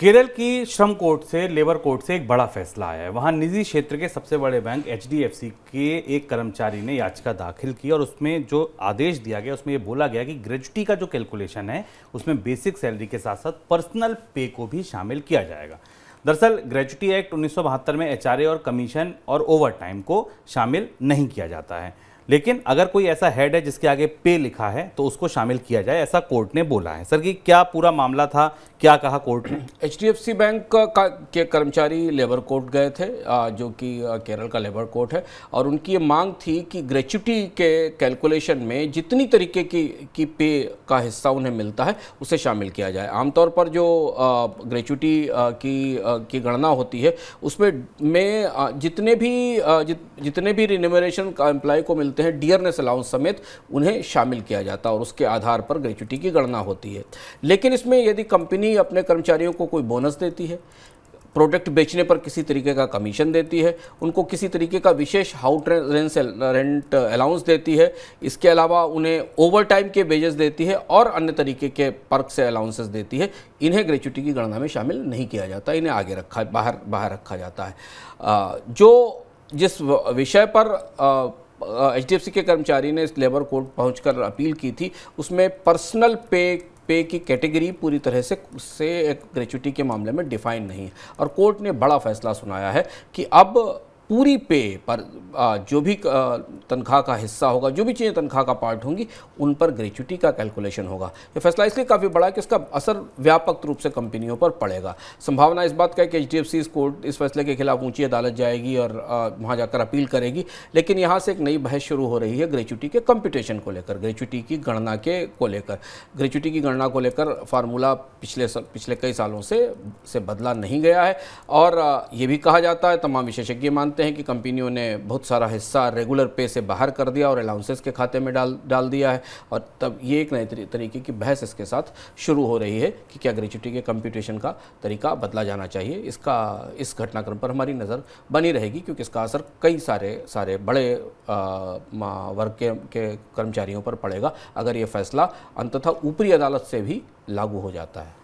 केरल की श्रम कोर्ट से लेबर कोर्ट से एक बड़ा फैसला आया है वहाँ निजी क्षेत्र के सबसे बड़े बैंक एच के एक कर्मचारी ने याचिका दाखिल की और उसमें जो आदेश दिया गया उसमें ये बोला गया कि ग्रेजुटी का जो कैलकुलेशन है उसमें बेसिक सैलरी के साथ साथ पर्सनल पे को भी शामिल किया जाएगा दरअसल ग्रेजुटी एक्ट उन्नीस में एच और कमीशन और ओवर को शामिल नहीं किया जाता है लेकिन अगर कोई ऐसा हेड है जिसके आगे पे लिखा है तो उसको शामिल किया जाए ऐसा कोर्ट ने बोला है सर कि क्या पूरा मामला था क्या कहा कोर्ट ने एच बैंक का के कर्मचारी लेबर कोर्ट गए थे जो कि केरल का लेबर कोर्ट है और उनकी ये मांग थी कि ग्रेचुटी के कैलकुलेशन में जितनी तरीके की की पे का हिस्सा उन्हें मिलता है उसे शामिल किया जाए आमतौर पर जो ग्रेचुटी की की गणना होती है उसमें में जितने भी जितने भी रिन्यूमरेशन एम्प्लॉय को मिलता मिलते हैं डियरनेस अलाउंस समेत उन्हें शामिल किया जाता है और उसके आधार पर ग्रेचुटी की गणना होती है लेकिन इसमें यदि कंपनी अपने कर्मचारियों को कोई बोनस देती है प्रोडक्ट बेचने पर किसी तरीके का कमीशन देती है उनको किसी तरीके का विशेष हाउट रेंट रेंट अलाउंस देती है इसके अलावा उन्हें ओवर टाइम के वेजेस देती है और अन्य तरीके के पर्क से अलाउंसेस देती है इन्हें ग्रेचुटी की गणना में शामिल नहीं किया जाता इन्हें आगे रखा बाहर बाहर रखा जाता है जो जिस विषय पर एच डी के कर्मचारी ने इस लेबर कोर्ट पहुंचकर अपील की थी उसमें पर्सनल पे पे की कैटेगरी पूरी तरह से से ग्रेचुटी के मामले में डिफाइन नहीं है और कोर्ट ने बड़ा फैसला सुनाया है कि अब पूरी पे पर जो भी तनख्वाह का हिस्सा होगा जो भी चीज़ें तनख्वाह का पार्ट होंगी उन पर ग्रेचुटी का कैलकुलेशन होगा ये फैसला इसलिए काफ़ी बड़ा है कि इसका असर व्यापक रूप से कंपनियों पर पड़ेगा संभावना इस बात का है कि एच डी इस कोर्ट इस फैसले के खिलाफ ऊंची अदालत जाएगी और वहाँ जाकर अपील करेगी लेकिन यहाँ से एक नई बहस शुरू हो रही है ग्रेचुटी के कम्पिटिशन को लेकर ग्रेचुटी की गणना के को लेकर ग्रेचुटी की गणना को लेकर फार्मूला पिछले पिछले कई सालों से बदला नहीं गया है और ये भी कहा जाता है तमाम विशेषज्ञ मानते जानते हैं कि कंपनियों ने बहुत सारा हिस्सा रेगुलर पे से बाहर कर दिया और अलाउंसेस के खाते में डाल डाल दिया है और तब ये एक नए तरीके की बहस इसके साथ शुरू हो रही है कि क्या ग्रेचुटी के कंप्यूटेशन का तरीका बदला जाना चाहिए इसका इस घटनाक्रम पर हमारी नज़र बनी रहेगी क्योंकि इसका असर कई सारे सारे बड़े आ, वर्ग के, के कर्मचारियों पर पड़ेगा अगर ये फैसला अंततः ऊपरी अदालत से भी लागू हो जाता है